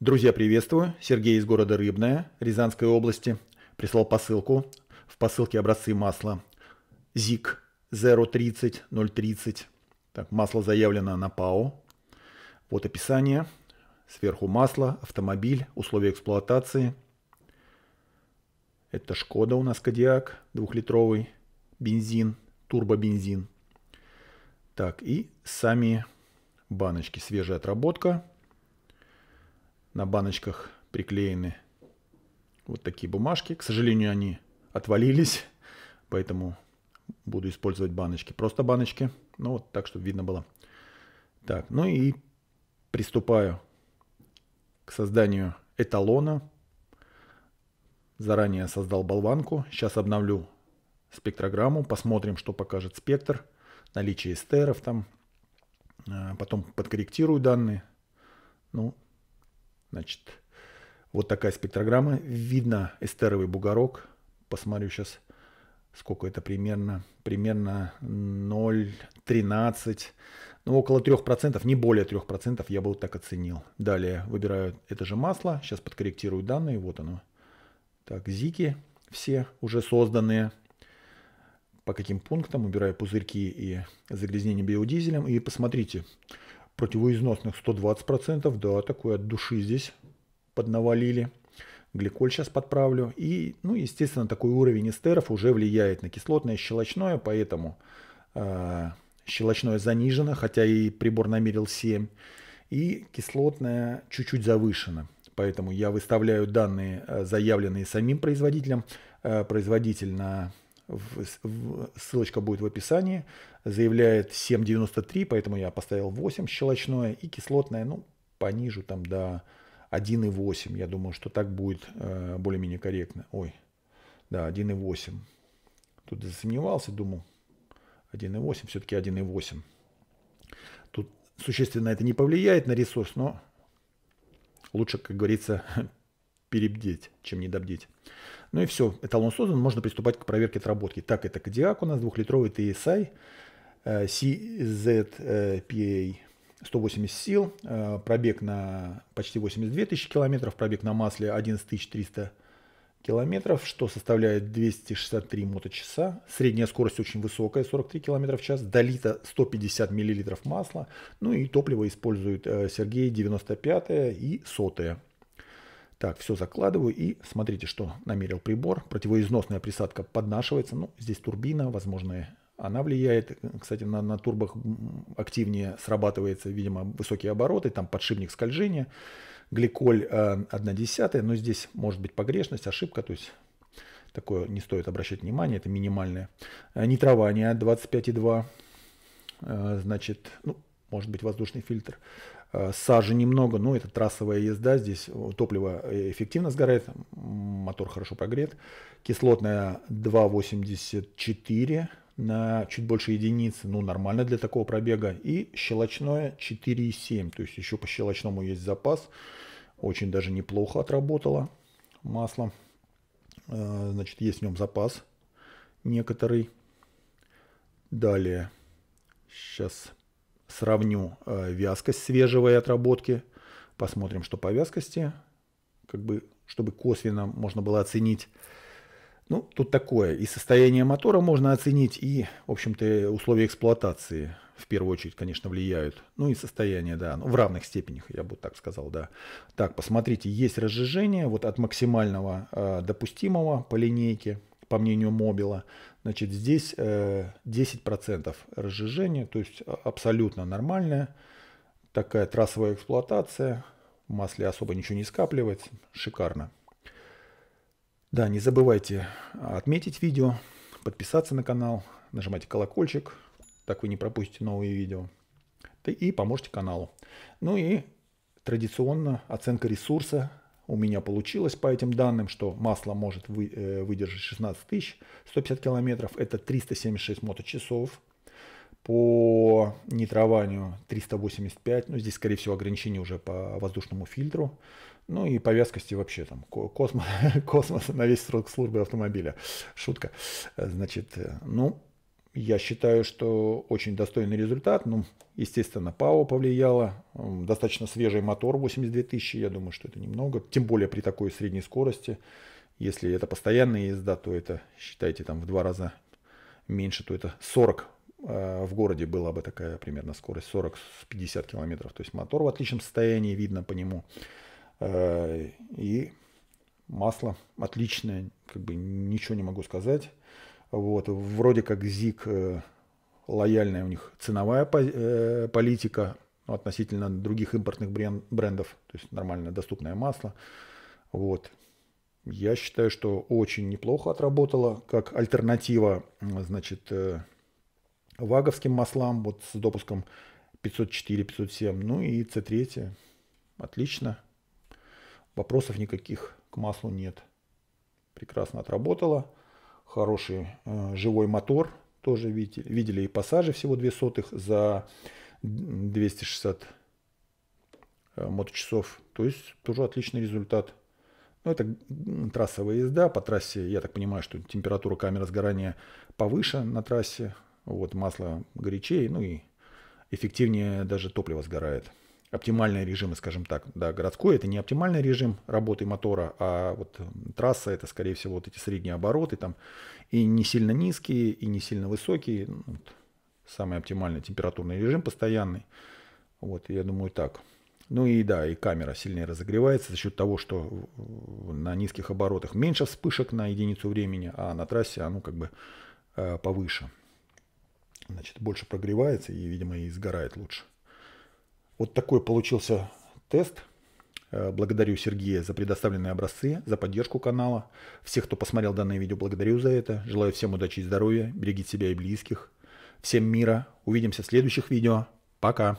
Друзья, приветствую. Сергей из города Рыбная, Рязанской области. Прислал посылку. В посылке образцы масла. ЗИК 030 030. Так, масло заявлено на ПАО. Вот описание. Сверху масло, автомобиль, условия эксплуатации. Это Шкода у нас Кодиак, двухлитровый бензин, турбобензин. Так, и сами баночки, свежая отработка – на баночках приклеены вот такие бумажки. К сожалению, они отвалились, поэтому буду использовать баночки. Просто баночки, ну вот так, чтобы видно было. Так, ну и приступаю к созданию эталона. Заранее создал болванку. Сейчас обновлю спектрограмму, посмотрим, что покажет спектр, наличие эстеров там. А, потом подкорректирую данные. Ну, Значит, вот такая спектрограмма. Видно эстеровый бугорок. Посмотрю сейчас, сколько это примерно. Примерно 0,13. Ну, около 3%, не более 3% я бы вот так оценил. Далее выбираю это же масло. Сейчас подкорректирую данные. Вот оно. Так, зики все уже созданные. По каким пунктам убираю пузырьки и загрязнение биодизелем. И посмотрите, Противоизносных 120%, да, такой от души здесь поднавалили. Гликоль сейчас подправлю. И, ну, естественно, такой уровень эстеров уже влияет на кислотное щелочное, поэтому э, щелочное занижено, хотя и прибор намерил 7. И кислотное чуть-чуть завышено. Поэтому я выставляю данные, э, заявленные самим производителем. Э, производитель на в, в, ссылочка будет в описании, заявляет 7,93, поэтому я поставил 8 щелочное и кислотное, ну, понижу там до 1,8. Я думаю, что так будет э, более-менее корректно. Ой, да, 1,8. Тут засомневался, думал, 1,8, все-таки 1,8. Тут существенно это не повлияет на ресурс, но лучше, как говорится, перебдеть, чем не недобдеть. Ну и все, эталон создан, можно приступать к проверке отработки. Так, это Кодиак у нас, двухлитровый TSI, CZPA 180 сил, э, пробег на почти 82 тысячи километров, пробег на масле 11300 километров, что составляет 263 моточаса. Средняя скорость очень высокая, 43 километра в час. Долито 150 миллилитров масла. Ну и топливо используют э, Сергей 95 и 100. Так, все закладываю и смотрите, что намерил прибор. Противоизносная присадка поднашивается. Ну, здесь турбина, возможно, она влияет. Кстати, на, на турбах активнее срабатывается, видимо, высокие обороты, там подшипник скольжения, гликоль э, 1 десятая, но здесь может быть погрешность, ошибка, то есть такое не стоит обращать внимание, это минимальное. Э, Нитрование а 25,2, а э, значит, ну, может быть воздушный фильтр. Э, сажи немного, но ну, это трассовая езда, здесь э, топливо эффективно сгорает, мотор хорошо прогрет. Кислотная 2,84 на чуть больше единицы, ну нормально для такого пробега. И щелочное 4,7, то есть еще по щелочному есть запас. Очень даже неплохо отработало масло. Э, значит, есть в нем запас некоторый. Далее, сейчас сравню э, вязкость свежего и отработки. Посмотрим, что по вязкости, как бы, чтобы косвенно можно было оценить. Ну, тут такое. И состояние мотора можно оценить, и, в общем-то, условия эксплуатации в первую очередь, конечно, влияют. Ну и состояние, да, ну, в равных степенях, я бы так сказал, да. Так, посмотрите, есть разжижение вот от максимального э, допустимого по линейке, по мнению Мобила, Значит, здесь 10% э, разжижения, то есть а, абсолютно нормальная такая трассовая эксплуатация. В масле особо ничего не скапливать, Шикарно. Да, не забывайте отметить видео, подписаться на канал, нажимайте колокольчик, так вы не пропустите новые видео. И поможете каналу. Ну и традиционно оценка ресурса у меня получилось по этим данным, что масло может вы, э, выдержать 16 тысяч 150 километров, это 376 моточасов, по нитрованию 385, ну здесь скорее всего ограничение уже по воздушному фильтру, ну и по вязкости вообще там космос, космос на весь срок службы автомобиля, шутка, значит, э, ну я считаю, что очень достойный результат. Ну, естественно, ПАО повлияло. Достаточно свежий мотор 82 тысячи. Я думаю, что это немного. Тем более при такой средней скорости. Если это постоянная езда, то это, считайте, там в два раза меньше, то это 40 э, в городе была бы такая примерно скорость 40-50 километров. То есть мотор в отличном состоянии, видно по нему. Э, и масло отличное, как бы ничего не могу сказать. Вот, вроде как ЗИК э, лояльная у них ценовая э, политика ну, относительно других импортных брендов, то есть нормальное доступное масло. Вот. Я считаю, что очень неплохо отработала как альтернатива, значит, э, ваговским маслам, вот с допуском 504, 507, ну и C3. Отлично. Вопросов никаких к маслу нет. Прекрасно отработала хороший э, живой мотор, тоже видите, видели и пассажи всего 2 сотых за 260 э, моточасов. То есть тоже отличный результат. но ну, это трассовая езда. По трассе, я так понимаю, что температура камеры сгорания повыше на трассе. Вот масло горячее, ну и эффективнее даже топливо сгорает оптимальные режимы, скажем так. Да, городской это не оптимальный режим работы мотора, а вот э, трасса это, скорее всего, вот эти средние обороты там и не сильно низкие, и не сильно высокие. Ну, вот, самый оптимальный температурный режим постоянный. Вот, я думаю, так. Ну и да, и камера сильнее разогревается за счет того, что на низких оборотах меньше вспышек на единицу времени, а на трассе оно как бы э, повыше. Значит, больше прогревается и, видимо, и сгорает лучше. Вот такой получился тест. Э, благодарю Сергея за предоставленные образцы, за поддержку канала. Всех, кто посмотрел данное видео, благодарю за это. Желаю всем удачи и здоровья. Берегите себя и близких. Всем мира. Увидимся в следующих видео. Пока.